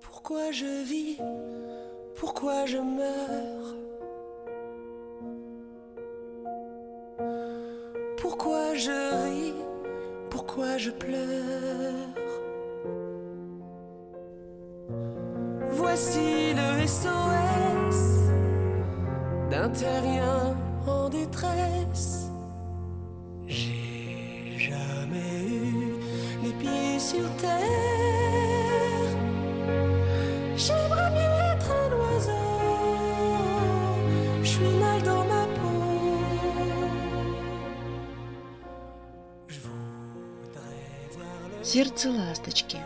Pourquoi je vis Pourquoi je meurs Pourquoi je ris Pourquoi je pleure Voici le SOS d'un terrien en détresse. J'ai jamais eu les pieds sur terre. Сердце ласточки.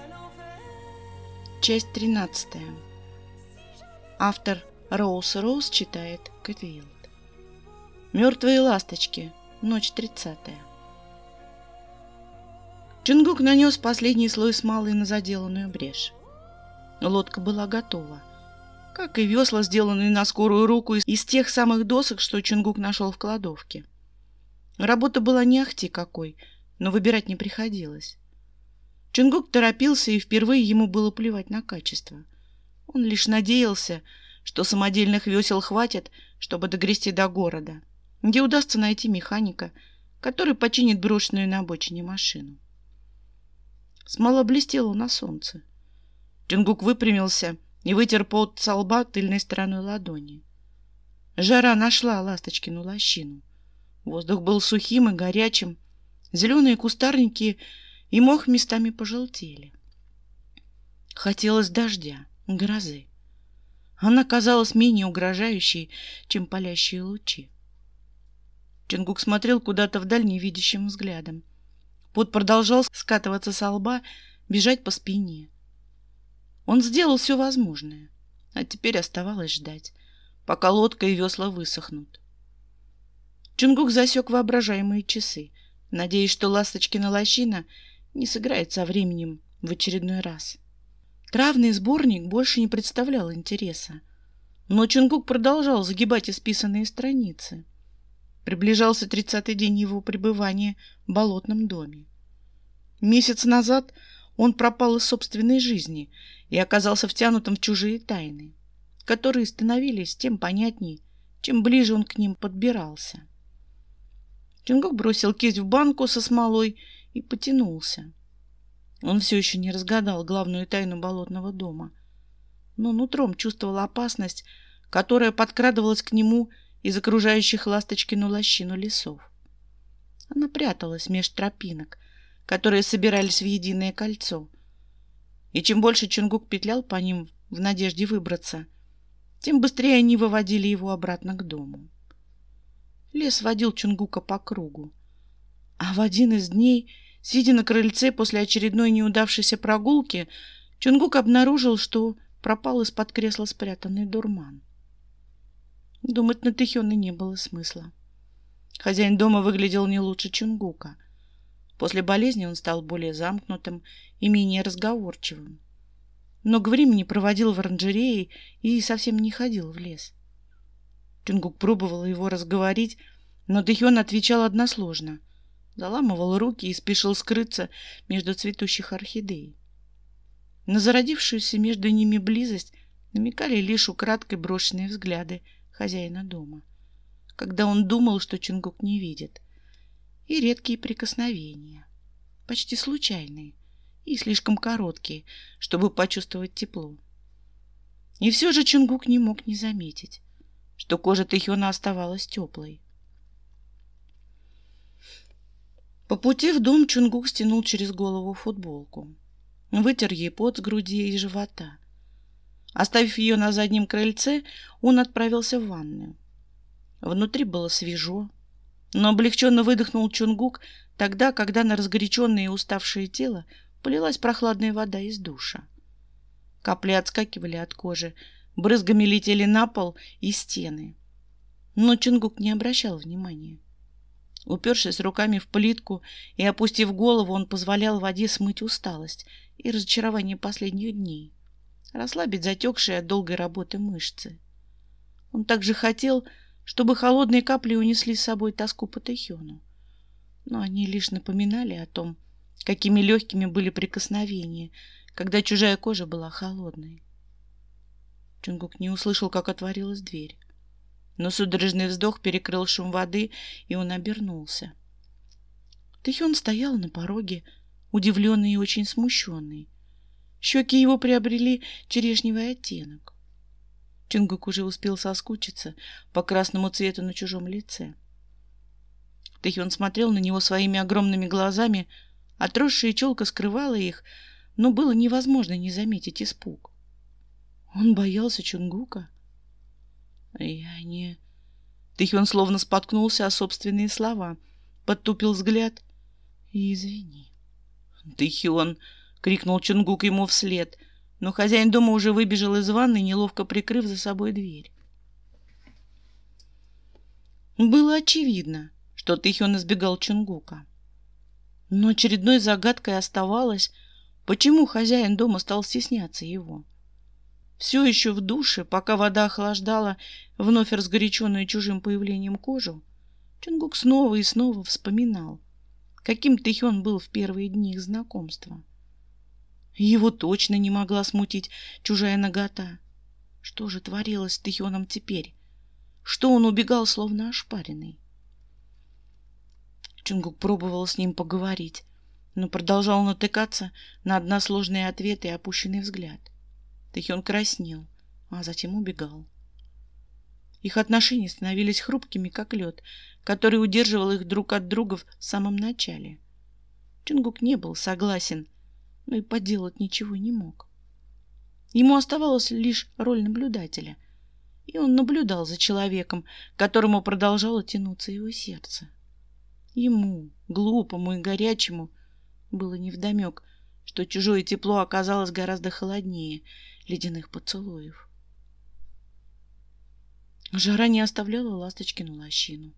Часть 13. Автор Роуз Роуз читает Кэт Мертвые ласточки. Ночь 30. Чунгук нанес последний слой смолы на заделанную брешь. Лодка была готова. Как и весла, сделанные на скорую руку из тех самых досок, что Чунгук нашел в кладовке. Работа была не ахти какой, но выбирать не приходилось. Чингук торопился, и впервые ему было плевать на качество. Он лишь надеялся, что самодельных весел хватит, чтобы догрести до города, где удастся найти механика, который починит брошенную на обочине машину. Смола блестела на солнце. Чингук выпрямился и вытер пот со лба тыльной стороной ладони. Жара нашла Ласточкину лощину. Воздух был сухим и горячим. Зеленые кустарники — и мох местами пожелтели. Хотелось дождя, грозы. Она казалась менее угрожающей, чем палящие лучи. Чингук смотрел куда-то вдаль невидящим взглядом. Пот продолжал скатываться со лба, бежать по спине. Он сделал все возможное, а теперь оставалось ждать, пока лодка и весла высохнут. Чингук засек воображаемые часы, надеясь, что ласточкина лощина — не сыграет со временем в очередной раз. Травный сборник больше не представлял интереса. Но Чунгук продолжал загибать исписанные страницы. Приближался тридцатый день его пребывания в болотном доме. Месяц назад он пропал из собственной жизни и оказался втянутым в чужие тайны, которые становились тем понятней, чем ближе он к ним подбирался. Чингук бросил кисть в банку со смолой и потянулся. Он все еще не разгадал главную тайну болотного дома, но нутром чувствовал опасность, которая подкрадывалась к нему из окружающих ласточкину лощину лесов. Она пряталась меж тропинок, которые собирались в единое кольцо. И чем больше Чунгук петлял по ним в надежде выбраться, тем быстрее они выводили его обратно к дому. Лес водил Чунгука по кругу, а в один из дней, сидя на крыльце после очередной неудавшейся прогулки, Чунгук обнаружил, что пропал из-под кресла спрятанный дурман. Думать на Тэхёна не было смысла. Хозяин дома выглядел не лучше Чунгука. После болезни он стал более замкнутым и менее разговорчивым. Много времени проводил в оранжерее и совсем не ходил в лес. Чунгук пробовал его разговорить, но Дэхён отвечал односложно заламывал руки и спешил скрыться между цветущих орхидей. На зародившуюся между ними близость намекали лишь украдкой брошенные взгляды хозяина дома, когда он думал, что Чингук не видит, и редкие прикосновения, почти случайные и слишком короткие, чтобы почувствовать тепло. И все же Чингук не мог не заметить, что кожа Тэхёна оставалась теплой. По пути в дом Чунгук стянул через голову футболку. Вытер ей пот с груди и живота. Оставив ее на заднем крыльце, он отправился в ванную. Внутри было свежо, но облегченно выдохнул Чунгук тогда, когда на разгоряченное и уставшее тело полилась прохладная вода из душа. Капли отскакивали от кожи, брызгами летели на пол и стены. Но Чунгук не обращал внимания. Упершись руками в плитку и опустив голову, он позволял воде смыть усталость и разочарование последних дней, расслабить затекшие от долгой работы мышцы. Он также хотел, чтобы холодные капли унесли с собой тоску по Техиону. Но они лишь напоминали о том, какими легкими были прикосновения, когда чужая кожа была холодной. Чунгук не услышал, как отворилась дверь но судорожный вздох перекрыл шум воды, и он обернулся. Тэхён стоял на пороге, удивленный и очень смущенный. Щеки его приобрели черешневый оттенок. Чунгук уже успел соскучиться по красному цвету на чужом лице. Тэхён смотрел на него своими огромными глазами, отросшая челка скрывала их, но было невозможно не заметить испуг. Он боялся Чунгука. А я не... Тихвин словно споткнулся о собственные слова, подтупил взгляд и извини. Тихион крикнул Чунгук ему вслед, но хозяин дома уже выбежал из ванной, неловко прикрыв за собой дверь. Было очевидно, что Тихион избегал Чунгука. Но очередной загадкой оставалось, почему хозяин дома стал стесняться его все еще в душе, пока вода охлаждала вновь разгоряченную чужим появлением кожу, Чунгук снова и снова вспоминал, каким Тэхён был в первые дни их знакомства. Его точно не могла смутить чужая нагота. Что же творилось с Тэхёном теперь? Что он убегал, словно ошпаренный? Чунгук пробовал с ним поговорить, но продолжал натыкаться на односложные ответы и опущенный взгляд. Тэхён краснел, а затем убегал. Их отношения становились хрупкими, как лед, который удерживал их друг от друга в самом начале. Чингук не был согласен, но и поделать ничего не мог. Ему оставалась лишь роль наблюдателя, и он наблюдал за человеком, которому продолжало тянуться его сердце. Ему, глупому и горячему, было невдомек, что чужое тепло оказалось гораздо холоднее — ледяных поцелуев. Жара не оставляла Ласточкину лощину.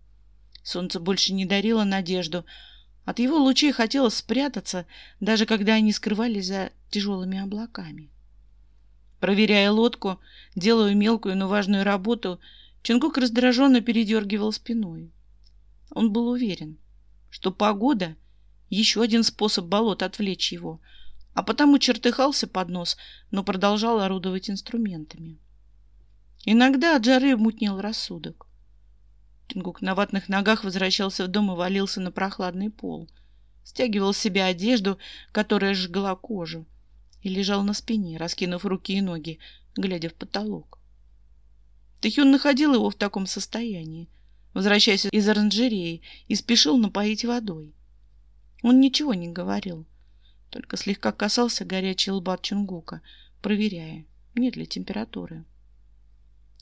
Солнце больше не дарило надежду. От его лучей хотелось спрятаться, даже когда они скрывались за тяжелыми облаками. Проверяя лодку, делая мелкую, но важную работу, Чингук раздраженно передергивал спиной. Он был уверен, что погода — еще один способ болот отвлечь его — а потому чертыхался под нос, но продолжал орудовать инструментами. Иногда от жары мутнел рассудок. Тингук на ватных ногах возвращался в дом и валился на прохладный пол. Стягивал с себя одежду, которая жгла кожу, и лежал на спине, раскинув руки и ноги, глядя в потолок. Тэхюн находил его в таком состоянии, возвращаясь из оранжереи, и спешил напоить водой. Он ничего не говорил, только слегка касался горячий лбат Чунгука, проверяя, нет ли температуры.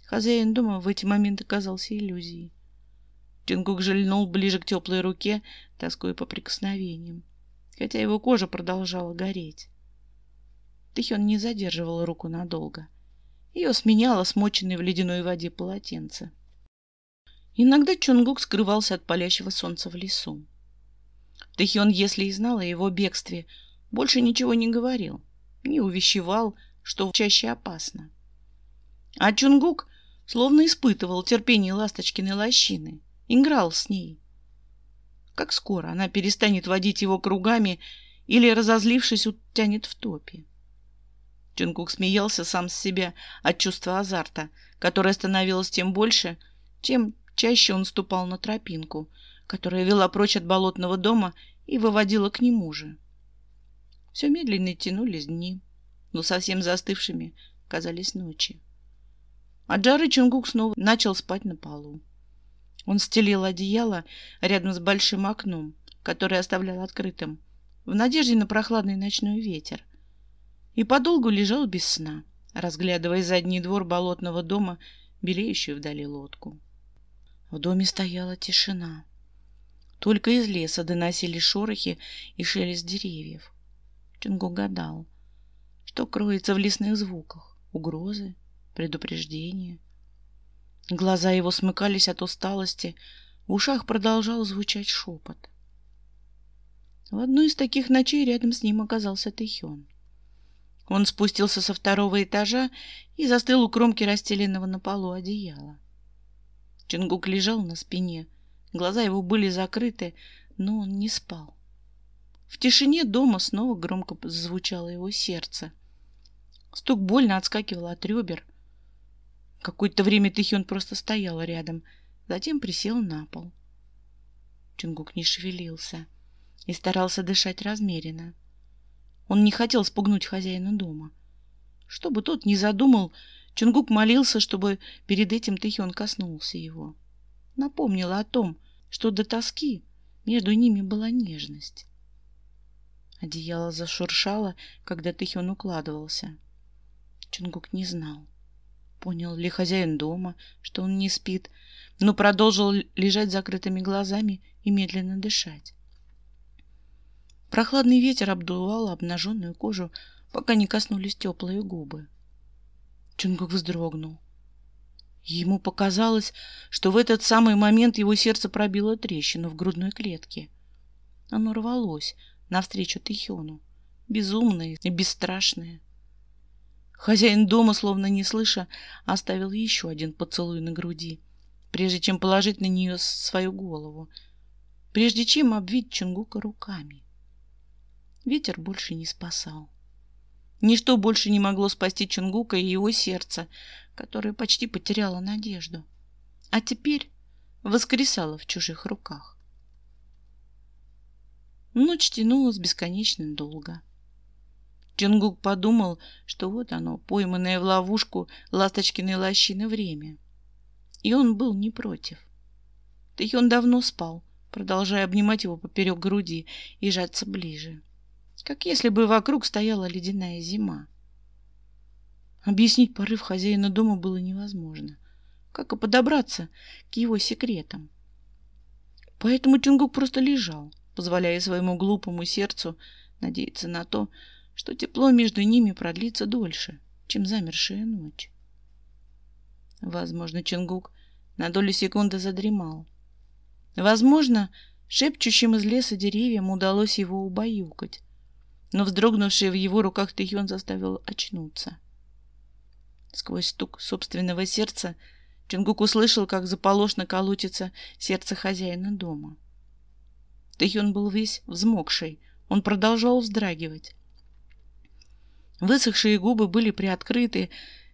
Хозяин дома в эти моменты казался иллюзией. Чунгук жильнул ближе к теплой руке, тоскуя по прикосновениям, хотя его кожа продолжала гореть. Тихен не задерживал руку надолго. Ее сменяло смоченное в ледяной воде полотенце. Иногда Чунгук скрывался от палящего солнца в лесу. Тэхён, если и знал о его бегстве, больше ничего не говорил, не увещевал, что чаще опасно. А Чунгук словно испытывал терпение ласточкиной лощины, играл с ней. Как скоро она перестанет водить его кругами или, разозлившись, утянет в топе? Чунгук смеялся сам с себя от чувства азарта, которое становилось тем больше, чем чаще он ступал на тропинку, которая вела прочь от болотного дома и выводила к нему же. Все медленно тянулись дни, но совсем застывшими казались ночи. От а жары Чунгук снова начал спать на полу. Он стелил одеяло рядом с большим окном, которое оставлял открытым, в надежде на прохладный ночной ветер. И подолгу лежал без сна, разглядывая задний двор болотного дома, белеющую вдали лодку. В доме стояла тишина. Только из леса доносили шорохи и шелест деревьев. Чинго гадал, что кроется в лесных звуках, угрозы, предупреждения. Глаза его смыкались от усталости, в ушах продолжал звучать шепот. В одну из таких ночей рядом с ним оказался Тэхён. Он спустился со второго этажа и застыл у кромки расстеленного на полу одеяла. Чингук лежал на спине, глаза его были закрыты, но он не спал. В тишине дома снова громко зазвучало его сердце. Стук больно отскакивал от ребер. Какое-то время Тихион просто стоял рядом, затем присел на пол. Чунгук не шевелился и старался дышать размеренно. Он не хотел спугнуть хозяина дома. чтобы тот не задумал, Чунгук молился, чтобы перед этим Тихион коснулся его. напомнил о том, что до тоски между ними была нежность. Одеяло зашуршало, когда Тыхён укладывался. Чунгук не знал, понял ли хозяин дома, что он не спит, но продолжил лежать закрытыми глазами и медленно дышать. Прохладный ветер обдувал обнаженную кожу, пока не коснулись теплые губы. Чунгук вздрогнул. Ему показалось, что в этот самый момент его сердце пробило трещину в грудной клетке. Оно рвалось, навстречу Тихиону, безумные и бесстрашные. Хозяин дома, словно не слыша, оставил еще один поцелуй на груди, прежде чем положить на нее свою голову, прежде чем обвить Чунгука руками. Ветер больше не спасал. Ничто больше не могло спасти Чунгука и его сердце, которое почти потеряло надежду. А теперь воскресало в чужих руках. Ночь тянулась бесконечно долго. Чингук подумал, что вот оно, пойманное в ловушку ласточкиной лощины время. И он был не против. Так он давно спал, продолжая обнимать его поперек груди и жаться ближе. Как если бы вокруг стояла ледяная зима. Объяснить порыв хозяина дома было невозможно. Как и подобраться к его секретам. Поэтому Чингук просто лежал, позволяя своему глупому сердцу надеяться на то, что тепло между ними продлится дольше, чем замершая ночь. Возможно, Чингук на долю секунды задремал. Возможно, шепчущим из леса деревьям удалось его убаюкать, но вздрогнувший в его руках Тэхён заставил очнуться. Сквозь стук собственного сердца Чингук услышал, как заполошно колотится сердце хозяина дома. Тэхён был весь взмокший. Он продолжал вздрагивать. Высохшие губы были приоткрыты,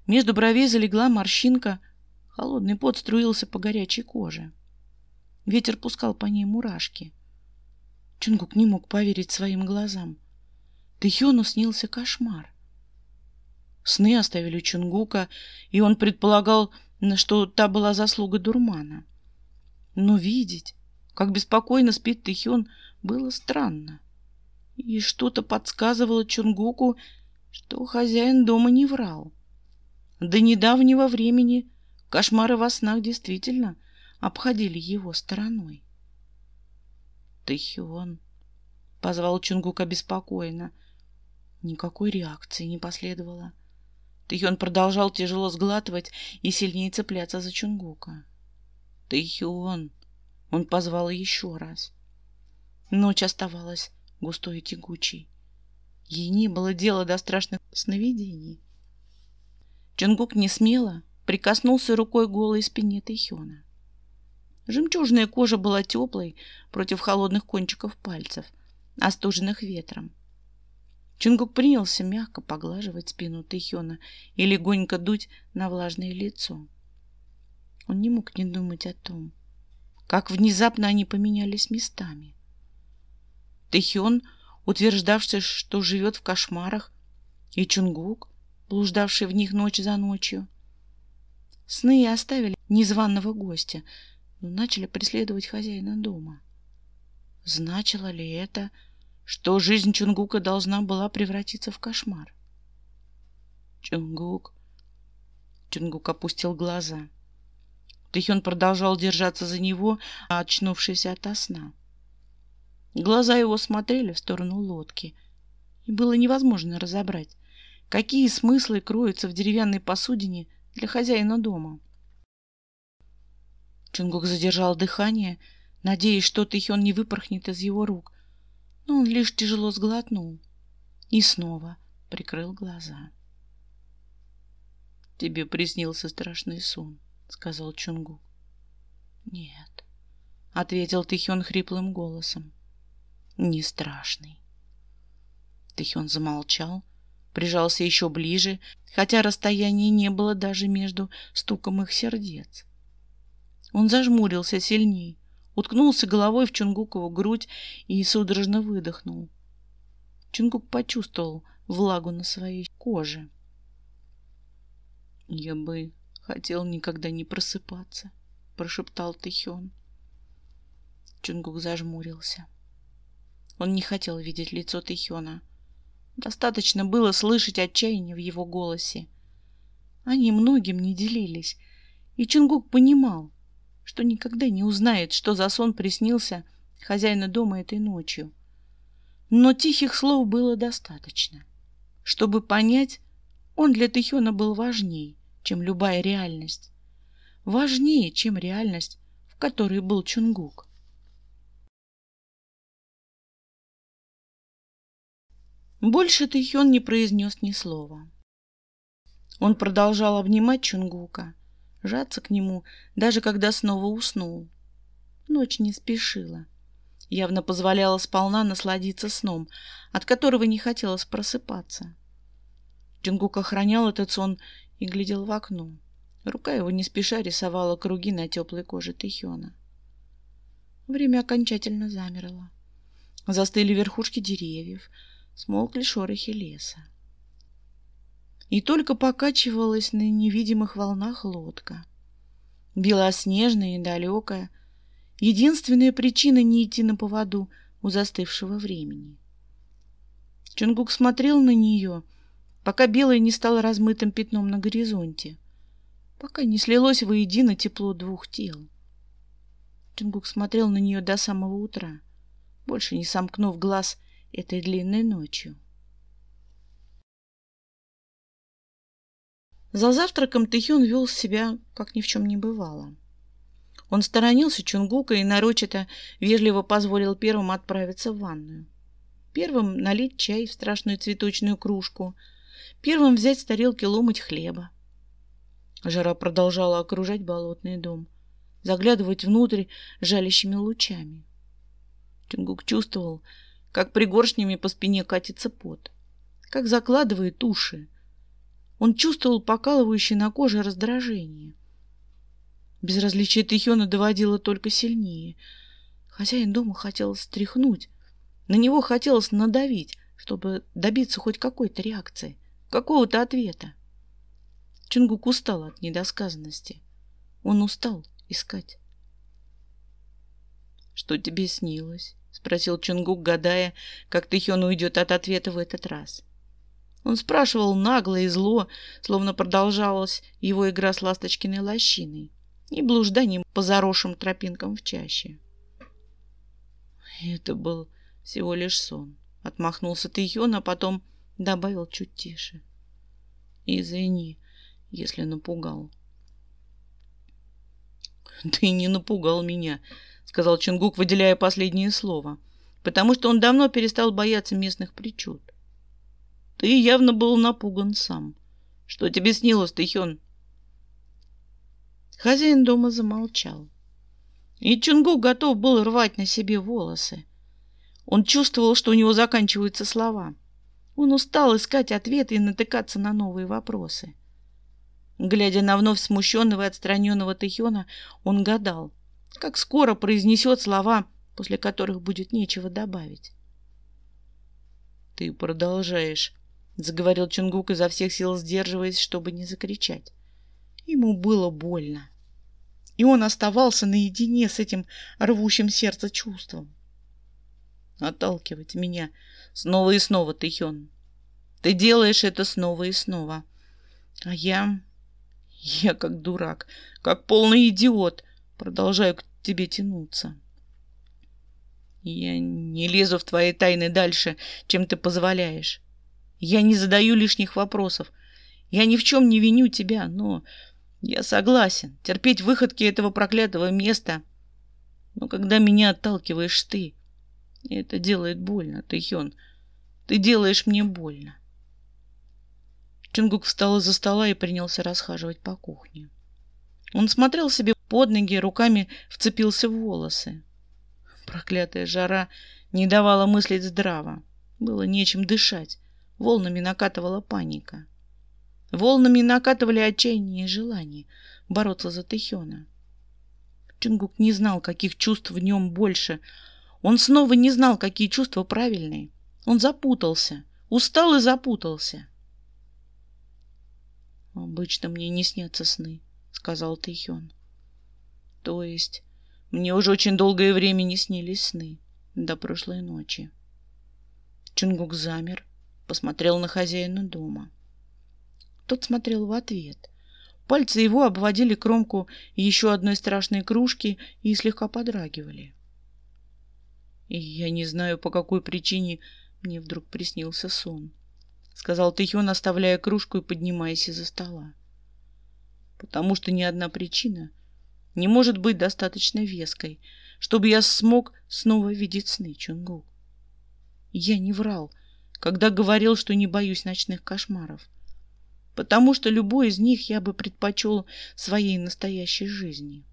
между бровей залегла морщинка, холодный пот струился по горячей коже. Ветер пускал по ней мурашки. Чунгук не мог поверить своим глазам. Тэхёну снился кошмар. Сны оставили Чунгука, и он предполагал, что та была заслуга дурмана. Но видеть, как беспокойно спит Тэхён, было странно. И что-то подсказывало Чунгуку, что хозяин дома не врал. До недавнего времени кошмары во снах действительно обходили его стороной. «Тэхён!» — позвал Чунгук обеспокоенно. Никакой реакции не последовало. Тэхён продолжал тяжело сглатывать и сильнее цепляться за Чунгука. «Тэхён!» Он позвал еще раз. Ночь оставалась густой и тягучей. Ей не было дела до страшных сновидений. Чунгук не смело прикоснулся рукой голой спине Тэхёна. Жемчужная кожа была теплой против холодных кончиков пальцев, остуженных ветром. Чунгук принялся мягко поглаживать спину Тэхёна и легонько дуть на влажное лицо. Он не мог не думать о том, как внезапно они поменялись местами. Тэхён, утверждавший, что живет в кошмарах, и Чунгук, блуждавший в них ночь за ночью. Сны оставили незваного гостя, но начали преследовать хозяина дома. Значило ли это, что жизнь Чунгука должна была превратиться в кошмар? Чунгук... Чунгук опустил глаза. Тэхён продолжал держаться за него, очнувшись ото сна. Глаза его смотрели в сторону лодки, и было невозможно разобрать, какие смыслы кроются в деревянной посудине для хозяина дома. Чунгук задержал дыхание, надеясь, что Тэхён не выпорхнет из его рук, но он лишь тяжело сглотнул и снова прикрыл глаза. Тебе приснился страшный сон. — сказал Чунгук. «Нет», — ответил Тихён хриплым голосом. «Не страшный». Тихён замолчал, прижался еще ближе, хотя расстояния не было даже между стуком их сердец. Он зажмурился сильней, уткнулся головой в Чунгукову грудь и судорожно выдохнул. Чунгук почувствовал влагу на своей коже. «Я бы Хотел никогда не просыпаться, прошептал Тэхён. Чунгук зажмурился. Он не хотел видеть лицо Тэхёна. Достаточно было слышать отчаяние в его голосе. Они многим не делились, и Чунгук понимал, что никогда не узнает, что за сон приснился хозяина дома этой ночью. Но тихих слов было достаточно. Чтобы понять, он для Тэхёна был важней чем любая реальность. Важнее, чем реальность, в которой был Чунгук. Больше Тэхён не произнес ни слова. Он продолжал обнимать Чунгука, жаться к нему, даже когда снова уснул. Ночь не спешила. Явно позволяла сполна насладиться сном, от которого не хотелось просыпаться. Чунгук охранял этот сон и глядел в окно. Рука его не спеша рисовала круги на теплой коже Тихиона. Время окончательно замерло. Застыли верхушки деревьев, смолкли шорохи леса. И только покачивалась на невидимых волнах лодка. Белоснежная и далекая, единственная причина не идти на поводу у застывшего времени. Чунгук смотрел на нее — пока белое не стало размытым пятном на горизонте, пока не слилось воедино тепло двух тел. Чингук смотрел на нее до самого утра, больше не сомкнув глаз этой длинной ночью. За завтраком Тэхён вел себя, как ни в чем не бывало. Он сторонился Чунгука и нарочито вежливо позволил первым отправиться в ванную. Первым налить чай в страшную цветочную кружку — первым взять с тарелки ломать хлеба. Жара продолжала окружать болотный дом, заглядывать внутрь жалящими лучами. Тюнгук чувствовал, как пригоршнями по спине катится пот, как закладывает уши. Он чувствовал покалывающее на коже раздражение. Безразличие Тихёна доводило только сильнее. Хозяин дома хотел стряхнуть, на него хотелось надавить, чтобы добиться хоть какой-то реакции какого-то ответа. Чунгук устал от недосказанности. Он устал искать. «Что тебе снилось?» — спросил Чунгук, гадая, как Тэхён уйдет от ответа в этот раз. Он спрашивал нагло и зло, словно продолжалась его игра с ласточкиной лощиной и блужданием по заросшим тропинкам в чаще. «Это был всего лишь сон», — отмахнулся Тэхён, а потом добавил чуть тише. Извини, если напугал. Ты не напугал меня, сказал Чингук, выделяя последнее слово, потому что он давно перестал бояться местных причуд. Ты явно был напуган сам. Что тебе снилось, Тэхён? Хозяин дома замолчал. И Чунгу готов был рвать на себе волосы. Он чувствовал, что у него заканчиваются слова. — он устал искать ответы и натыкаться на новые вопросы. Глядя на вновь смущенного и отстраненного Тэхёна, он гадал, как скоро произнесет слова, после которых будет нечего добавить. «Ты продолжаешь», — заговорил Чунгук изо всех сил, сдерживаясь, чтобы не закричать. Ему было больно, и он оставался наедине с этим рвущим сердце чувством отталкивать меня. Снова и снова, Тэхён. Ты делаешь это снова и снова. А я... Я как дурак, как полный идиот, продолжаю к тебе тянуться. Я не лезу в твои тайны дальше, чем ты позволяешь. Я не задаю лишних вопросов. Я ни в чем не виню тебя, но я согласен терпеть выходки этого проклятого места. Но когда меня отталкиваешь ты, это делает больно, Тэхён. Ты делаешь мне больно. Чингук встал из-за стола и принялся расхаживать по кухне. Он смотрел себе под ноги, руками вцепился в волосы. Проклятая жара не давала мыслить здраво. Было нечем дышать. Волнами накатывала паника. Волнами накатывали отчаяние и желание бороться за Тэхёна. Чингук не знал, каких чувств в нем больше — он снова не знал, какие чувства правильные. Он запутался, устал и запутался. «Обычно мне не снятся сны», — сказал Тэхён. «То есть мне уже очень долгое время не снились сны, до прошлой ночи». Чунгук замер, посмотрел на хозяина дома. Тот смотрел в ответ. Пальцы его обводили кромку еще одной страшной кружки и слегка подрагивали. И я не знаю, по какой причине мне вдруг приснился сон. Сказал Тэхён, оставляя кружку и поднимаясь из-за стола. Потому что ни одна причина не может быть достаточно веской, чтобы я смог снова видеть сны Чунгук. Я не врал, когда говорил, что не боюсь ночных кошмаров, потому что любой из них я бы предпочел своей настоящей жизни.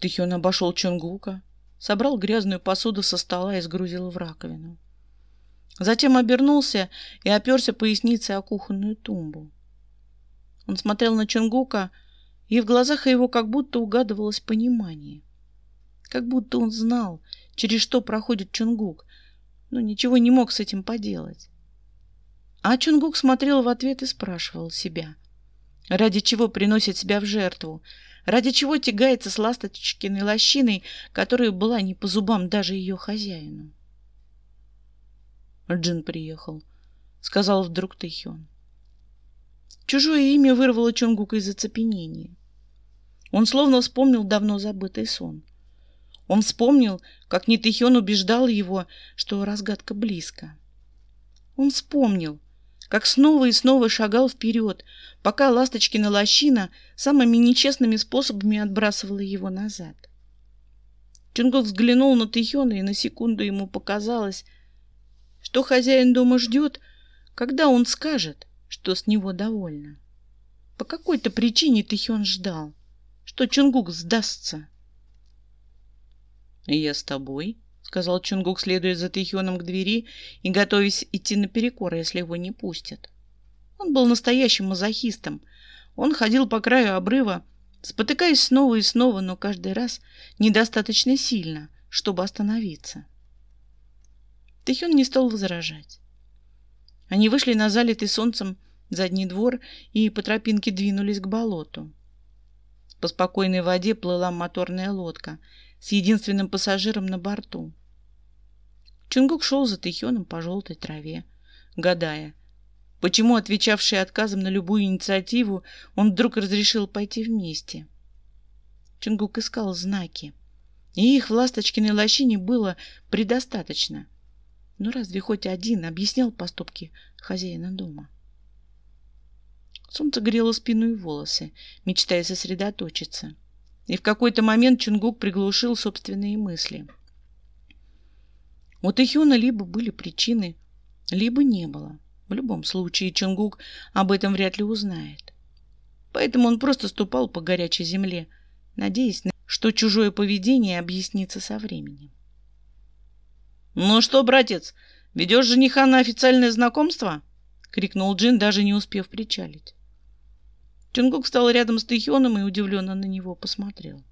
Тэхён обошел Чунгука, собрал грязную посуду со стола и сгрузил в раковину. Затем обернулся и оперся поясницей о кухонную тумбу. Он смотрел на Чунгука, и в глазах его как будто угадывалось понимание. Как будто он знал, через что проходит Чунгук, но ничего не мог с этим поделать. А Чунгук смотрел в ответ и спрашивал себя, ради чего приносит себя в жертву, Ради чего тягается с ласточкиной лощиной, которая была не по зубам даже ее хозяину? Джин приехал, — сказал вдруг Тэхён. Чужое имя вырвало Чонгука из оцепенения. Он словно вспомнил давно забытый сон. Он вспомнил, как Нитыхен убеждал его, что разгадка близко. Он вспомнил, как снова и снова шагал вперед, пока Ласточкина лощина самыми нечестными способами отбрасывала его назад. Чунгов взглянул на Тихона, и на секунду ему показалось, что хозяин дома ждет, когда он скажет, что с него довольно. По какой-то причине Тихен ждал, что Чунгук сдастся. — Я с тобой, сказал Чунгук, следуя за Тэхёном к двери и готовясь идти наперекор, если его не пустят. Он был настоящим мазохистом. Он ходил по краю обрыва, спотыкаясь снова и снова, но каждый раз недостаточно сильно, чтобы остановиться. Тэхён не стал возражать. Они вышли на залитый солнцем задний двор и по тропинке двинулись к болоту. По спокойной воде плыла моторная лодка с единственным пассажиром на борту. Чунгук шел за Тэхёном по желтой траве, гадая, почему, отвечавший отказом на любую инициативу, он вдруг разрешил пойти вместе. Чунгук искал знаки, и их в ласточкиной лощине было предостаточно. Но ну, разве хоть один объяснял поступки хозяина дома? Солнце грело спину и волосы, мечтая сосредоточиться. И в какой-то момент Чунгук приглушил собственные мысли — у Тэхюна либо были причины, либо не было. В любом случае Чунгук об этом вряд ли узнает. Поэтому он просто ступал по горячей земле, надеясь, что чужое поведение объяснится со временем. «Ну что, братец, ведешь жениха на официальное знакомство?» — крикнул Джин, даже не успев причалить. Чунгук встал рядом с Тэхионом и удивленно на него посмотрел.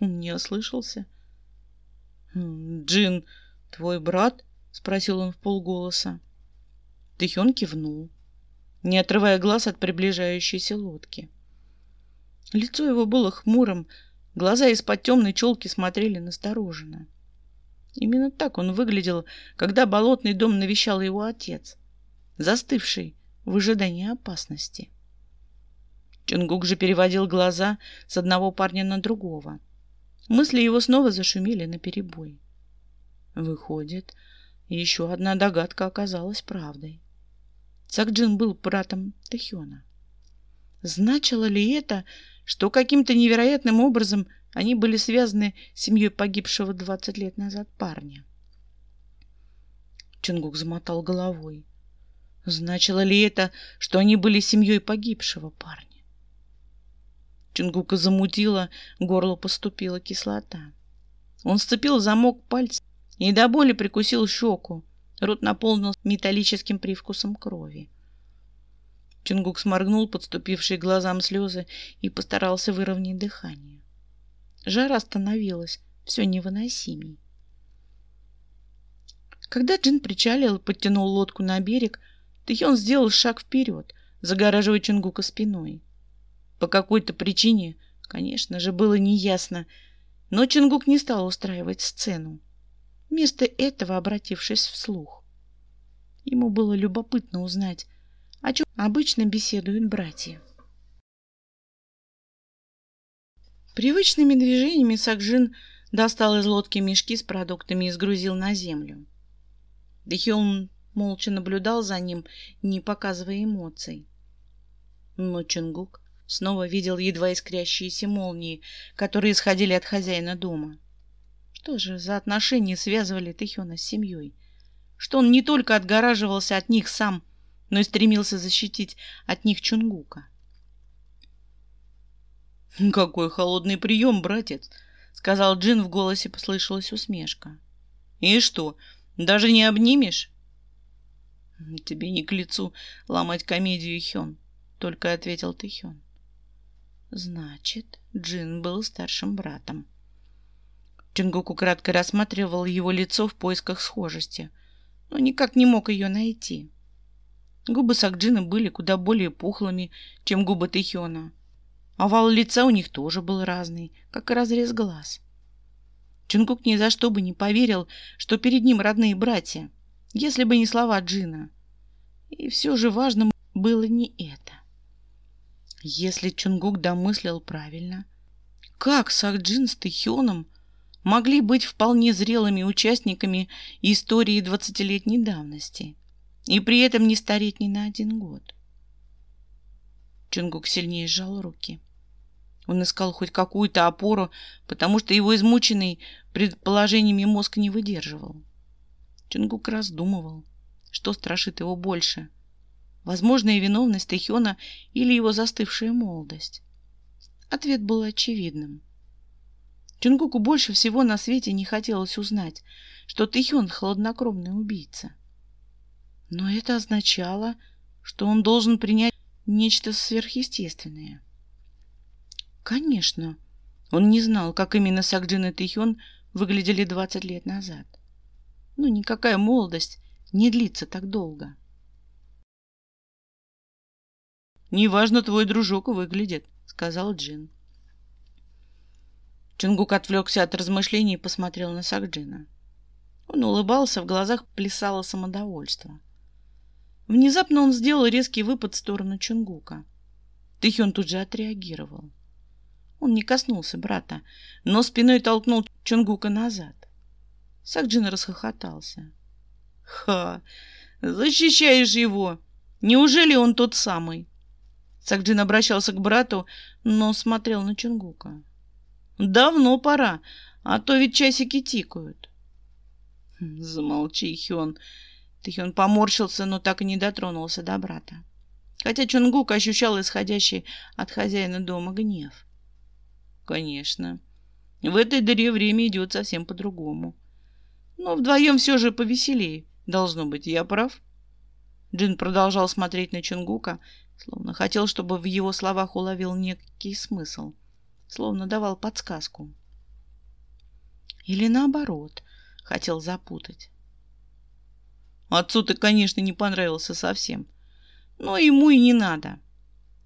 Он не ослышался. «Хм, «Джин, «Твой брат?» — спросил он в полголоса. Тыхен кивнул, не отрывая глаз от приближающейся лодки. Лицо его было хмурым, глаза из-под темной челки смотрели настороженно. Именно так он выглядел, когда болотный дом навещал его отец, застывший в ожидании опасности. Чунгук же переводил глаза с одного парня на другого. Мысли его снова зашумели наперебой. Выходит, еще одна догадка оказалась правдой. Сакджин был братом Тэхёна. Значило ли это, что каким-то невероятным образом они были связаны с семьей погибшего 20 лет назад парня? Чингук замотал головой. Значило ли это, что они были семьей погибшего парня? Чингука замутила, горло поступила кислота. Он сцепил замок пальцев и до боли прикусил щеку. Рот наполнил металлическим привкусом крови. Чингук сморгнул подступившие глазам слезы и постарался выровнять дыхание. Жара становилась все невыносимей. Когда Джин причалил и подтянул лодку на берег, Тэхён сделал шаг вперед, загораживая Чингука спиной. По какой-то причине, конечно же, было неясно, но Чингук не стал устраивать сцену вместо этого обратившись вслух. Ему было любопытно узнать, о чем обычно беседуют братья. Привычными движениями Сакжин достал из лодки мешки с продуктами и сгрузил на землю. Дэхён молча наблюдал за ним, не показывая эмоций. Но Чингук снова видел едва искрящиеся молнии, которые исходили от хозяина дома. Что же за отношения связывали Тэхёна с семьей. Что он не только отгораживался от них сам, но и стремился защитить от них Чунгука. «Какой холодный прием, братец!» — сказал Джин, в голосе послышалась усмешка. «И что, даже не обнимешь?» «Тебе не к лицу ломать комедию, Хён», — только ответил Тэхён. «Значит, Джин был старшим братом», Чингуку кратко рассматривал его лицо в поисках схожести, но никак не мог ее найти. Губы Сакджина были куда более пухлыми, чем губы Тэхёна. Овал лица у них тоже был разный, как и разрез глаз. Чингук ни за что бы не поверил, что перед ним родные братья, если бы не слова Джина. И все же важным было не это. Если Чингук домыслил правильно, как Сакджин с Тэхёном могли быть вполне зрелыми участниками истории двадцатилетней давности и при этом не стареть ни на один год. Чунгук сильнее сжал руки. Он искал хоть какую-то опору, потому что его измученный предположениями мозг не выдерживал. Чунгук раздумывал, что страшит его больше. Возможная виновность Тэхёна или его застывшая молодость. Ответ был очевидным. Чингуку больше всего на свете не хотелось узнать, что Тэхён — хладнокровный убийца. Но это означало, что он должен принять нечто сверхъестественное. Конечно, он не знал, как именно Сагджин и Тэхён выглядели 20 лет назад. Но ну, никакая молодость не длится так долго. «Неважно, твой дружок выглядит», — сказал Джин. Чингук отвлекся от размышлений и посмотрел на Сакджина. Он улыбался, в глазах плясало самодовольство. Внезапно он сделал резкий выпад в сторону Чингука. Тыхён тут же отреагировал. Он не коснулся брата, но спиной толкнул Чунгука назад. Сакджин расхохотался. «Ха! Защищаешь его! Неужели он тот самый?» Сакджин обращался к брату, но смотрел на Чунгука. Давно пора, а то ведь часики тикают. Хм, замолчи, Хён. Тихён поморщился, но так и не дотронулся до брата. Хотя Чунгук ощущал исходящий от хозяина дома гнев. Конечно, в этой дыре время идет совсем по-другому. Но вдвоем все же повеселее. Должно быть, я прав. Джин продолжал смотреть на Чунгука, словно хотел, чтобы в его словах уловил некий смысл. — словно давал подсказку. Или наоборот, хотел запутать. Отцу ты, конечно, не понравился совсем. Но ему и не надо.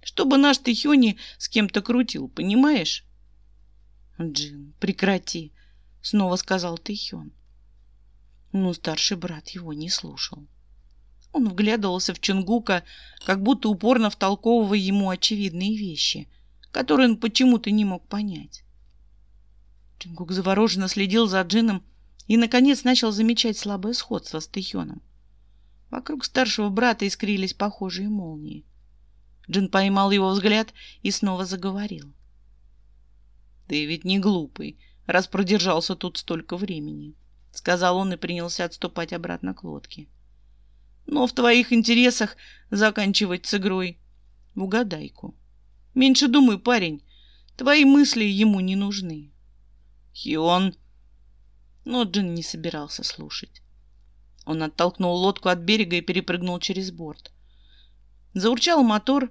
Чтобы наш Тихони с кем-то крутил, понимаешь? Джин, прекрати, снова сказал Тихон. Но старший брат его не слушал. Он вглядывался в Чунгука, как будто упорно втолковывая ему очевидные вещи — который он почему-то не мог понять. Чингук завороженно следил за Джином и, наконец, начал замечать слабое сходство с Тэхёном. Вокруг старшего брата искрились похожие молнии. Джин поймал его взгляд и снова заговорил. «Ты ведь не глупый, раз продержался тут столько времени», — сказал он и принялся отступать обратно к лодке. «Но в твоих интересах заканчивать с игрой в угадайку». Меньше думай, парень. Твои мысли ему не нужны. Хион. Но ну, Джин не собирался слушать. Он оттолкнул лодку от берега и перепрыгнул через борт. Заурчал мотор.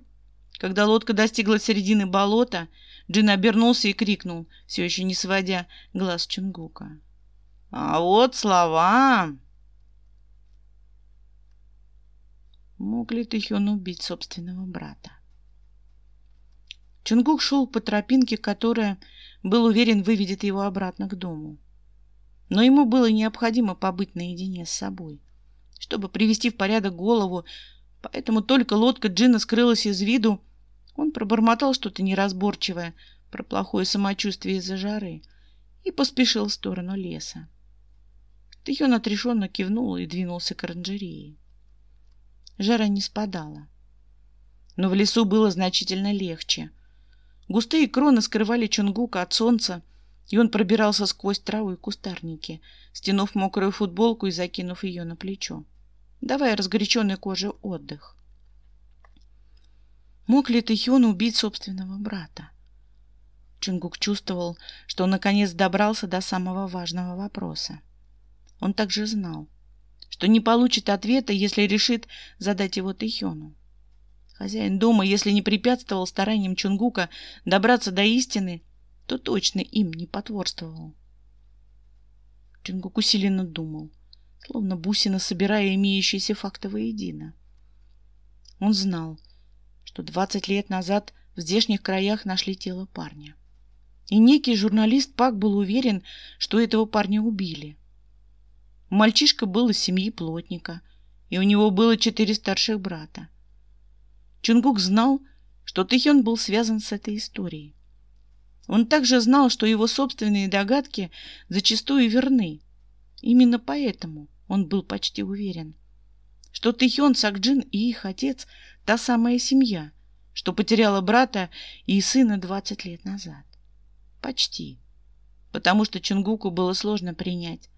Когда лодка достигла середины болота, Джин обернулся и крикнул, все еще не сводя глаз Чунгука. «А вот слова!» Мог ли Тэхён убить собственного брата? Чунгук шел по тропинке, которая, был уверен, выведет его обратно к дому. Но ему было необходимо побыть наедине с собой, чтобы привести в порядок голову, поэтому только лодка Джина скрылась из виду, он пробормотал что-то неразборчивое про плохое самочувствие из-за жары и поспешил в сторону леса. Тихон отрешенно кивнул и двинулся к оранжерее. Жара не спадала. Но в лесу было значительно легче — Густые кроны скрывали Чунгука от солнца, и он пробирался сквозь траву и кустарники, стянув мокрую футболку и закинув ее на плечо, давая разгоряченной коже отдых. Мог ли Тэхён убить собственного брата? Чунгук чувствовал, что он наконец добрался до самого важного вопроса. Он также знал, что не получит ответа, если решит задать его Тэхёну. Хозяин дома, если не препятствовал стараниям Чунгука добраться до истины, то точно им не потворствовал. Чунгук усиленно думал, словно бусина, собирая имеющиеся факты воедино. Он знал, что двадцать лет назад в здешних краях нашли тело парня. И некий журналист Пак был уверен, что этого парня убили. Мальчишка был из семьи плотника, и у него было четыре старших брата. Чунгук знал, что Тэхён был связан с этой историей. Он также знал, что его собственные догадки зачастую верны. Именно поэтому он был почти уверен, что Тэхён, Сакджин и их отец – та самая семья, что потеряла брата и сына 20 лет назад. Почти. Потому что Чунгуку было сложно принять,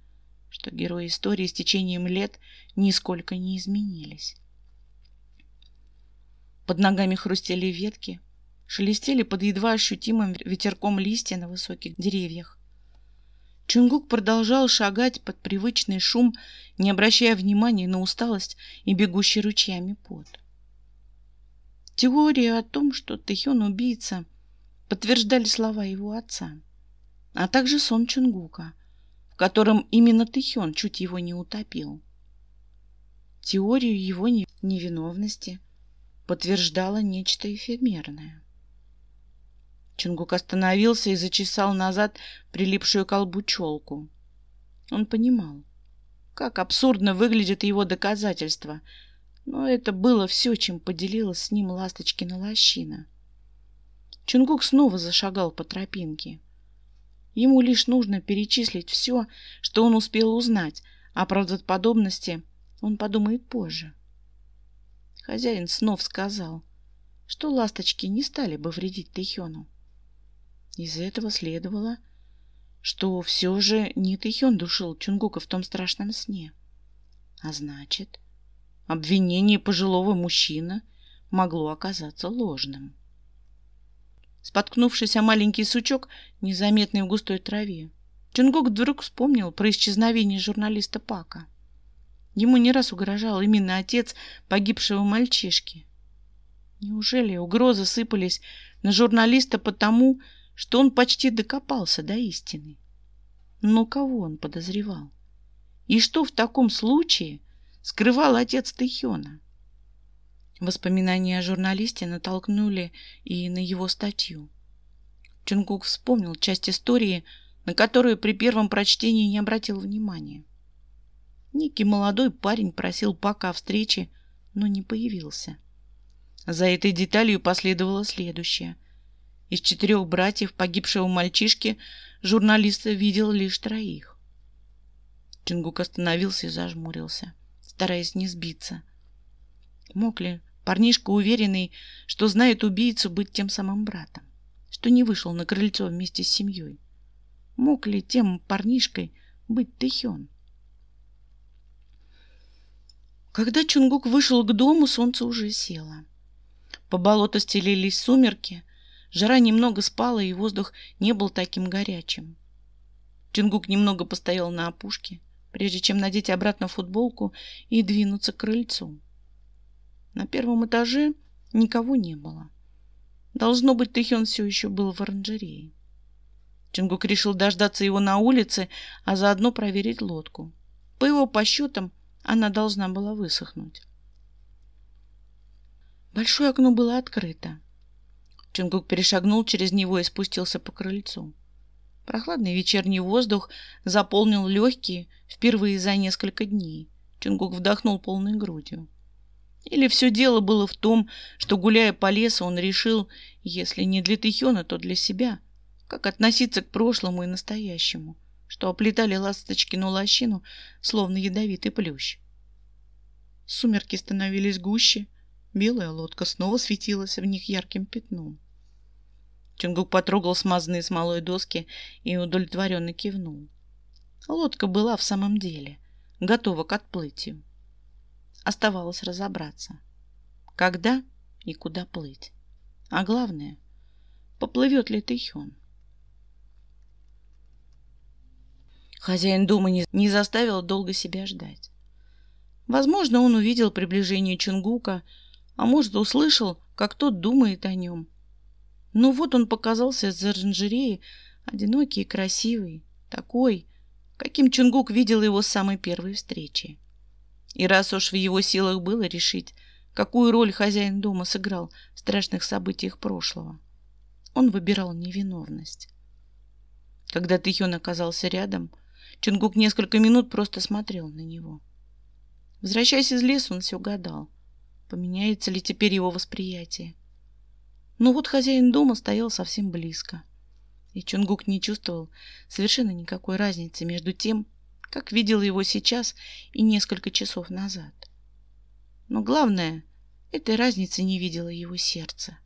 что герои истории с течением лет нисколько не изменились. Под ногами хрустели ветки, шелестели под едва ощутимым ветерком листья на высоких деревьях. Чунгук продолжал шагать под привычный шум, не обращая внимания на усталость и бегущий ручьями пот. Теория о том, что Тэхён убийца, подтверждали слова его отца, а также сон Чунгука, в котором именно Тэхён чуть его не утопил. Теорию его невиновности – подтверждало нечто эфемерное. Чингук остановился и зачесал назад прилипшую колбу челку. Он понимал, как абсурдно выглядят его доказательства, но это было все, чем поделилась с ним Ласточкина лощина. Чингук снова зашагал по тропинке. Ему лишь нужно перечислить все, что он успел узнать, а правдоподобности он подумает позже. — Хозяин снов сказал, что ласточки не стали бы вредить Тэхёну. Из этого следовало, что все же не Тэхён душил Чунгука в том страшном сне. А значит, обвинение пожилого мужчины могло оказаться ложным. Споткнувшись о маленький сучок, незаметный в густой траве, Чунгук вдруг вспомнил про исчезновение журналиста Пака. Ему не раз угрожал именно отец погибшего мальчишки. Неужели угрозы сыпались на журналиста потому, что он почти докопался до истины? Но кого он подозревал? И что в таком случае скрывал отец Тихона? Воспоминания о журналисте натолкнули и на его статью. Чунгук вспомнил часть истории, на которую при первом прочтении не обратил внимания. Некий молодой парень просил пока встречи, но не появился. За этой деталью последовало следующее. Из четырех братьев погибшего мальчишки журналиста видел лишь троих. Чингук остановился и зажмурился, стараясь не сбиться. Мог ли парнишка, уверенный, что знает убийцу, быть тем самым братом, что не вышел на крыльцо вместе с семьей? Мог ли тем парнишкой быть Тэхён? Когда Чунгук вышел к дому, солнце уже село. По болоту стелились сумерки, жара немного спала, и воздух не был таким горячим. Чунгук немного постоял на опушке, прежде чем надеть обратно футболку и двинуться к крыльцу. На первом этаже никого не было. Должно быть, Тэхён все еще был в оранжерее. Чунгук решил дождаться его на улице, а заодно проверить лодку. По его посчетам, она должна была высохнуть. Большое окно было открыто. Чингук перешагнул через него и спустился по крыльцу. Прохладный вечерний воздух заполнил легкие впервые за несколько дней. Чингук вдохнул полной грудью. Или все дело было в том, что, гуляя по лесу, он решил, если не для Тихена, то для себя, как относиться к прошлому и настоящему, что оплетали ласточкину лощину, словно ядовитый плющ. Сумерки становились гуще, белая лодка снова светилась в них ярким пятном. Чунгук потрогал смазанные смолой доски и удовлетворенно кивнул. Лодка была в самом деле готова к отплытию. Оставалось разобраться, когда и куда плыть. А главное, поплывет ли Тэхён. Хозяин дома не, не заставил долго себя ждать. Возможно, он увидел приближение Чунгука, а может, услышал, как тот думает о нем. Но вот он показался из оранжереи, одинокий и красивый, такой, каким Чунгук видел его с самой первой встречи. И раз уж в его силах было решить, какую роль хозяин дома сыграл в страшных событиях прошлого, он выбирал невиновность. Когда Тыхён оказался рядом, Чингук несколько минут просто смотрел на него. Возвращаясь из леса, он все гадал, поменяется ли теперь его восприятие. Но вот хозяин дома стоял совсем близко, и Чунгук не чувствовал совершенно никакой разницы между тем, как видел его сейчас и несколько часов назад. Но главное, этой разницы не видело его сердце.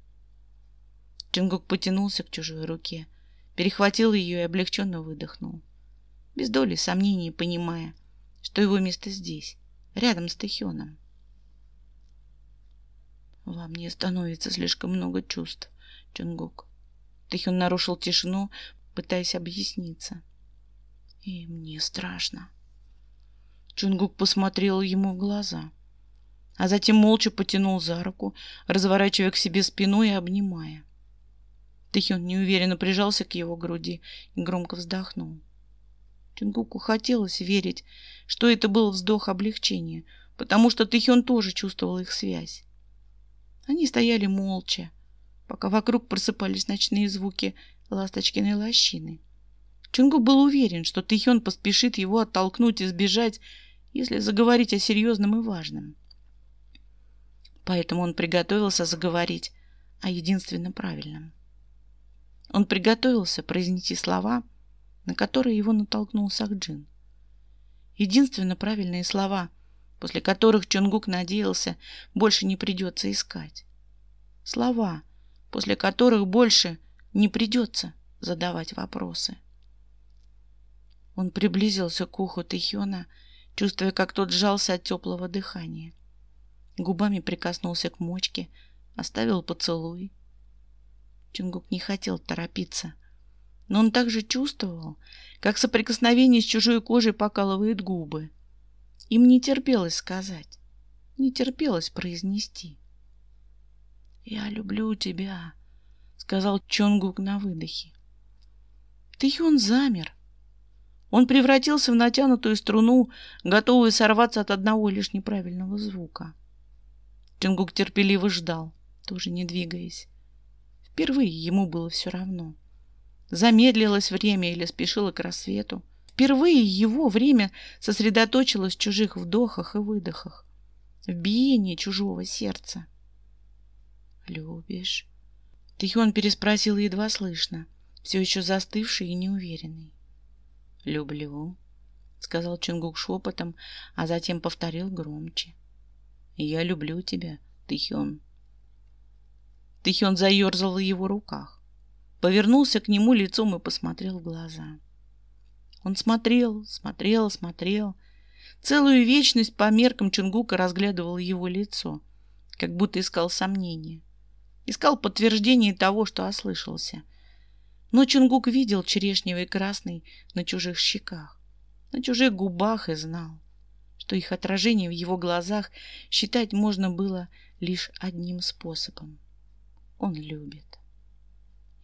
Чунгук потянулся к чужой руке, перехватил ее и облегченно выдохнул без доли сомнений понимая, что его место здесь, рядом с Тахионом. «Во мне становится слишком много чувств, Чунгук». Тахион нарушил тишину, пытаясь объясниться. «И мне страшно». Чунгук посмотрел ему в глаза, а затем молча потянул за руку, разворачивая к себе спину и обнимая. Тахион неуверенно прижался к его груди и громко вздохнул. Кингуку хотелось верить, что это был вздох облегчения, потому что Тэхён тоже чувствовал их связь. Они стояли молча, пока вокруг просыпались ночные звуки ласточкиной лощины. Чунгу был уверен, что Тэхён поспешит его оттолкнуть и сбежать, если заговорить о серьезном и важном. Поэтому он приготовился заговорить о единственно правильном. Он приготовился произнести слова — на которые его натолкнул Сахджин. Единственно правильные слова, после которых Чонгук надеялся, больше не придется искать. Слова, после которых больше не придется задавать вопросы. Он приблизился к уху Тэхёна, чувствуя, как тот сжался от теплого дыхания. Губами прикоснулся к мочке, оставил поцелуй. Чунгук не хотел торопиться — но он также чувствовал, как соприкосновение с чужой кожей покалывает губы. Им не терпелось сказать, не терпелось произнести. «Я люблю тебя», — сказал Чонгук на выдохе. Тэхён замер. Он превратился в натянутую струну, готовую сорваться от одного лишь неправильного звука. Чонгук терпеливо ждал, тоже не двигаясь. Впервые ему было все равно. — Замедлилось время или спешило к рассвету. Впервые его время сосредоточилось в чужих вдохах и выдохах, в биении чужого сердца. «Любишь?» Тихион переспросил едва слышно, все еще застывший и неуверенный. «Люблю», — сказал Чингук шепотом, а затем повторил громче. «Я люблю тебя, Тихион». Тихион заерзал в его руках повернулся к нему лицом и посмотрел в глаза. Он смотрел, смотрел, смотрел. Целую вечность по меркам Чунгука разглядывал его лицо, как будто искал сомнения. Искал подтверждение того, что ослышался. Но Чунгук видел черешневый красный на чужих щеках, на чужих губах и знал, что их отражение в его глазах считать можно было лишь одним способом. Он любит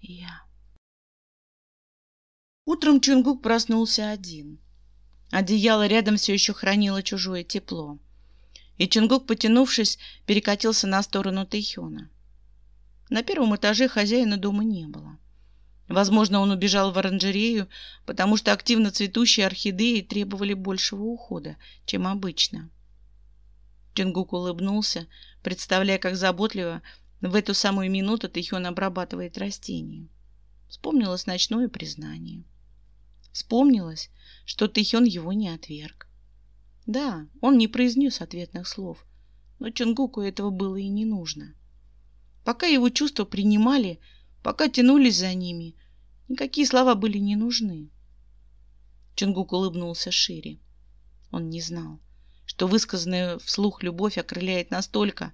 я. Утром Чунгук проснулся один. Одеяло рядом все еще хранило чужое тепло. И Чунгук, потянувшись, перекатился на сторону Тэхёна. На первом этаже хозяина дома не было. Возможно, он убежал в оранжерею, потому что активно цветущие орхидеи требовали большего ухода, чем обычно. Чунгук улыбнулся, представляя, как заботливо в эту самую минуту Тэхён обрабатывает растение. Вспомнилось ночное признание. Вспомнилось, что Тэхён его не отверг. Да, он не произнес ответных слов, но Чунгуку этого было и не нужно. Пока его чувства принимали, пока тянулись за ними, никакие слова были не нужны. Чунгук улыбнулся шире. Он не знал, что высказанная вслух любовь окрыляет настолько,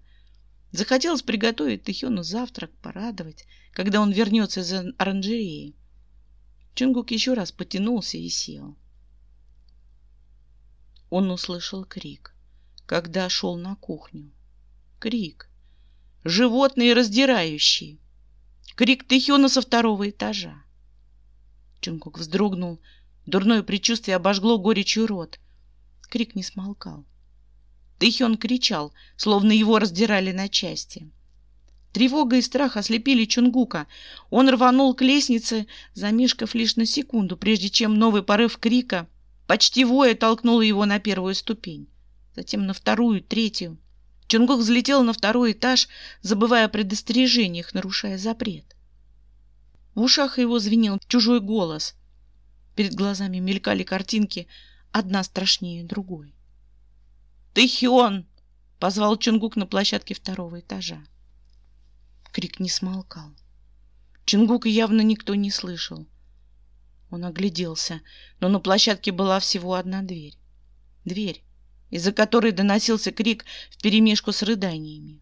Захотелось приготовить Тэхёну завтрак, порадовать, когда он вернется из оранжереи. Чунгук еще раз потянулся и сел. Он услышал крик, когда шел на кухню. Крик. Животные раздирающие. Крик Тэхёна со второго этажа. Чунгук вздрогнул. Дурное предчувствие обожгло горечью рот. Крик не смолкал их кричал, словно его раздирали на части. Тревога и страх ослепили Чунгука. Он рванул к лестнице, замешкав лишь на секунду, прежде чем новый порыв крика, почти воя, толкнул его на первую ступень, затем на вторую, третью. Чунгук взлетел на второй этаж, забывая о предостережениях, нарушая запрет. В ушах его звенел чужой голос. Перед глазами мелькали картинки, одна страшнее другой. Ты Хион!» — позвал Чунгук на площадке второго этажа. Крик не смолкал. Чингука явно никто не слышал. Он огляделся, но на площадке была всего одна дверь. Дверь, из-за которой доносился крик вперемешку с рыданиями.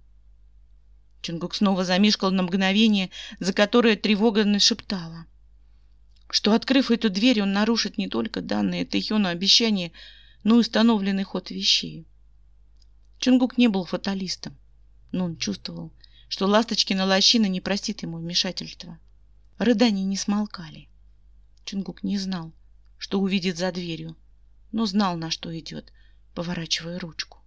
Чингук снова замешкал на мгновение, за которое тревога нашептала, что, открыв эту дверь, он нарушит не только данные Тэхёну обещание, но и установленный ход вещей. Чунгук не был фаталистом, но он чувствовал, что Ласточкина лощина не простит ему вмешательства. Рыдания не смолкали. Чунгук не знал, что увидит за дверью, но знал, на что идет, поворачивая ручку.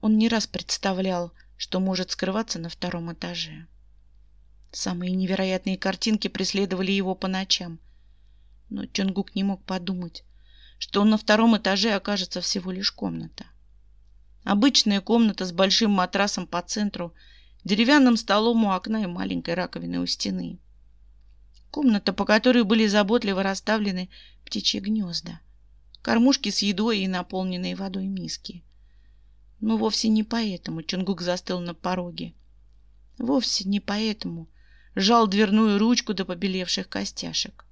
Он не раз представлял, что может скрываться на втором этаже. Самые невероятные картинки преследовали его по ночам, но Чунгук не мог подумать, что на втором этаже окажется всего лишь комната. Обычная комната с большим матрасом по центру, деревянным столом у окна и маленькой раковиной у стены. Комната, по которой были заботливо расставлены птичьи гнезда, кормушки с едой и наполненные водой миски. Но вовсе не поэтому Чунгук застыл на пороге. Вовсе не поэтому жал дверную ручку до побелевших костяшек.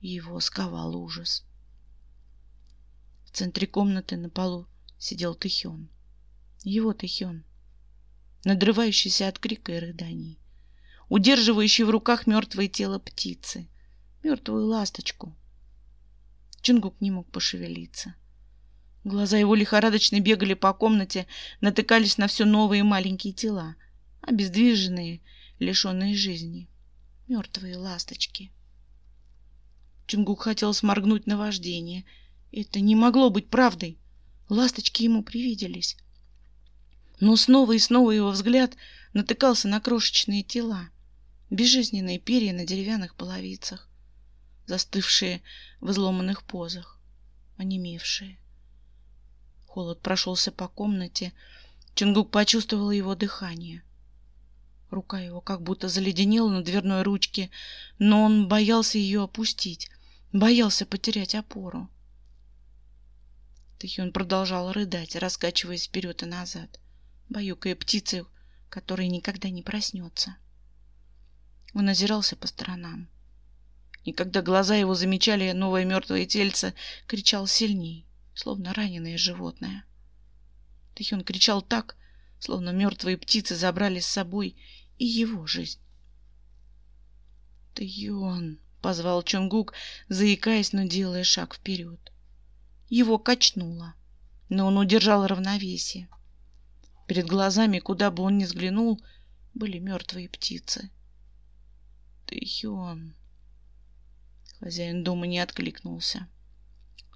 Его сковал ужас. В центре комнаты на полу сидел Тихион. Его Тихион, надрывающийся от крика и рыданий, удерживающий в руках мертвое тело птицы, мертвую ласточку. Чингук не мог пошевелиться. Глаза его лихорадочно бегали по комнате, натыкались на все новые маленькие тела, обездвиженные, лишенные жизни. Мертвые ласточки. Чингук хотел сморгнуть на вождение — это не могло быть правдой. Ласточки ему привиделись. Но снова и снова его взгляд натыкался на крошечные тела, безжизненные перья на деревянных половицах, застывшие в изломанных позах, онемевшие. Холод прошелся по комнате. Чунгук почувствовал его дыхание. Рука его как будто заледенела на дверной ручке, но он боялся ее опустить, боялся потерять опору. Тахион продолжал рыдать, раскачиваясь вперед и назад, баюкая птицей, которая никогда не проснется. Он озирался по сторонам. И когда глаза его замечали новое мертвое тельце, кричал сильней, словно раненое животное. Тахион кричал так, словно мертвые птицы забрали с собой и его жизнь. Тахион позвал Чонгук, заикаясь, но делая шаг вперед. Его качнуло, но он удержал равновесие. Перед глазами, куда бы он ни взглянул, были мертвые птицы. Тэхён. Хозяин дома не откликнулся.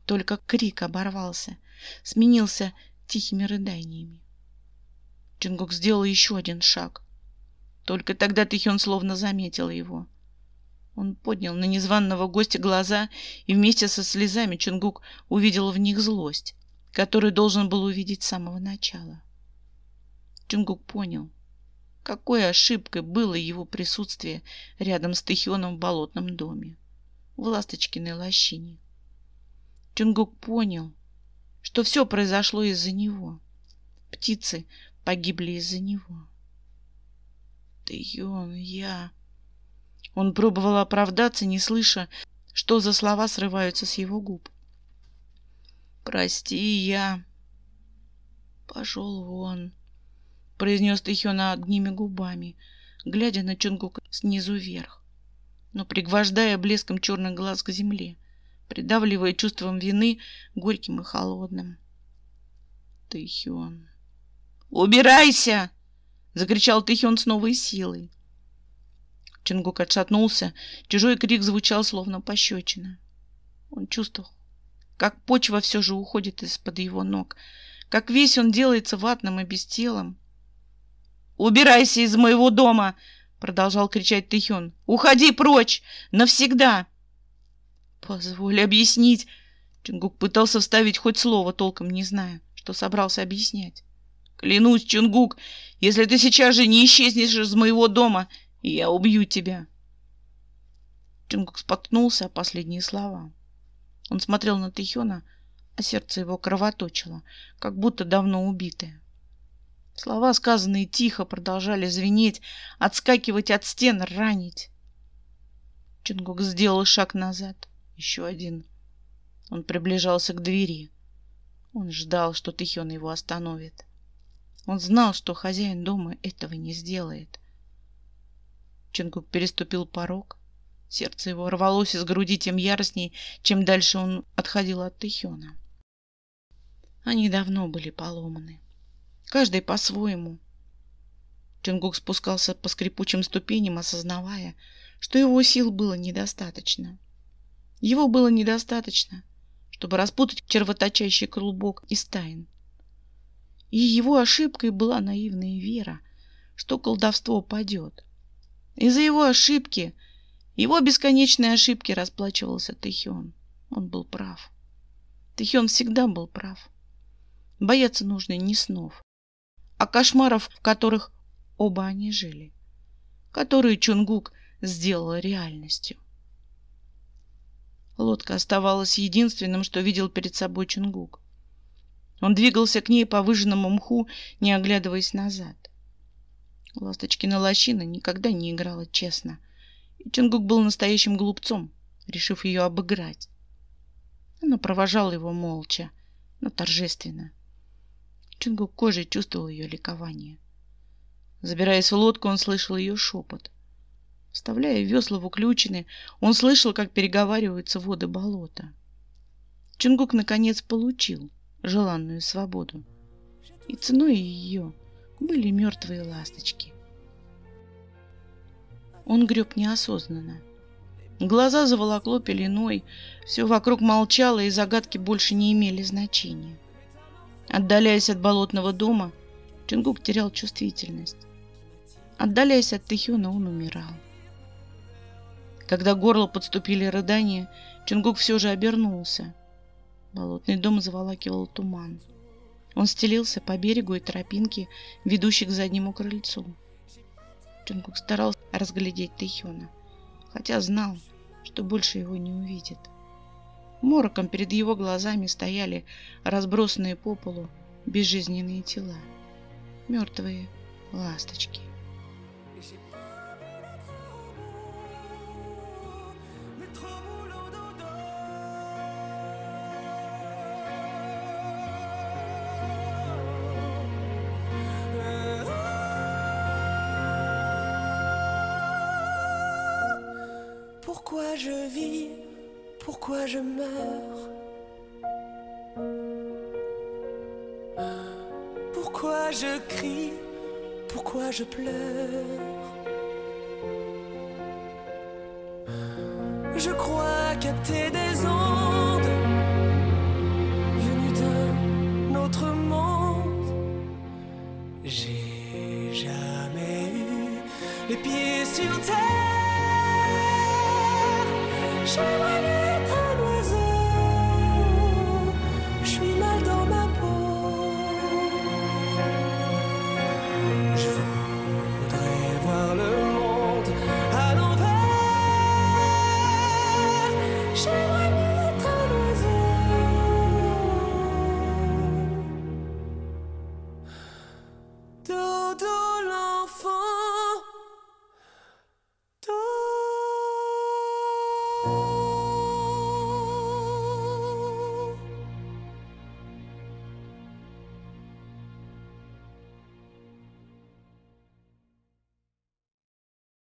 Только крик оборвался, сменился тихими рыданиями. Чингук сделал еще один шаг. Только тогда Тэхён словно заметил его — он поднял на незваного гостя глаза, и вместе со слезами Чунгук увидел в них злость, которую должен был увидеть с самого начала. Чунгук понял, какой ошибкой было его присутствие рядом с Тахионом в болотном доме, в Ласточкиной лощине. Чунгук понял, что все произошло из-за него. Птицы погибли из-за него. «Тахион, я...» Он пробовал оправдаться, не слыша, что за слова срываются с его губ. «Прости, я...» «Пошел вон», — произнес Тихёна одними губами, глядя на Чунгука снизу вверх, но пригвождая блеском черных глаз к земле, придавливая чувством вины горьким и холодным. Тихён... «Убирайся!» — закричал Тихён с новой силой. Чингук отшатнулся. Чужой крик звучал, словно пощечина. Он чувствовал, как почва все же уходит из-под его ног, как весь он делается ватным и бестелом. «Убирайся из моего дома!» — продолжал кричать Тэхён. «Уходи прочь! Навсегда!» «Позволь объяснить!» Чунгук пытался вставить хоть слово, толком не зная, что собрался объяснять. «Клянусь, Чунгук, если ты сейчас же не исчезнешь из моего дома, и я убью тебя!» Джингук споткнулся о последние слова. Он смотрел на Тэхёна, а сердце его кровоточило, как будто давно убитое. Слова, сказанные тихо, продолжали звенеть, отскакивать от стен, ранить. Чингук сделал шаг назад, еще один. Он приближался к двери. Он ждал, что Тихён его остановит. Он знал, что хозяин дома этого не сделает. Чингук переступил порог. Сердце его рвалось из груди тем яростней, чем дальше он отходил от Тэхёна. Они давно были поломаны. Каждый по-своему. Чингук спускался по скрипучим ступеням, осознавая, что его сил было недостаточно. Его было недостаточно, чтобы распутать червоточащий клубок из тайн. И его ошибкой была наивная вера, что колдовство падет из за его ошибки, его бесконечные ошибки расплачивался Тэхион. Он был прав. Тэхион всегда был прав. Бояться нужно не снов, а кошмаров, в которых оба они жили, которые Чунгук сделала реальностью. Лодка оставалась единственным, что видел перед собой Чунгук. Он двигался к ней по выжженному мху, не оглядываясь назад. Ласточкина лощина никогда не играла честно. И Чунгук был настоящим глупцом, решив ее обыграть. Она провожала его молча, но торжественно. Чунгук кожей чувствовал ее ликование. Забираясь в лодку, он слышал ее шепот. Вставляя весла в уключины, он слышал, как переговариваются воды болота. Чунгук, наконец, получил желанную свободу. И ценой ее — были мертвые ласточки. Он греб неосознанно. Глаза заволокло пеленой, все вокруг молчало, и загадки больше не имели значения. Отдаляясь от болотного дома, Чингук терял чувствительность. Отдаляясь от Тэхюна, он умирал. Когда горло подступили рыдания, Чингук все же обернулся. Болотный дом заволакивал туман. Он стелился по берегу и тропинке, ведущей к заднему крыльцу. Джунгук старался разглядеть Тэхёна, хотя знал, что больше его не увидит. Мороком перед его глазами стояли разбросанные по полу безжизненные тела, мертвые ласточки. je crie, pourquoi je pleure. Je crois capter des ondes.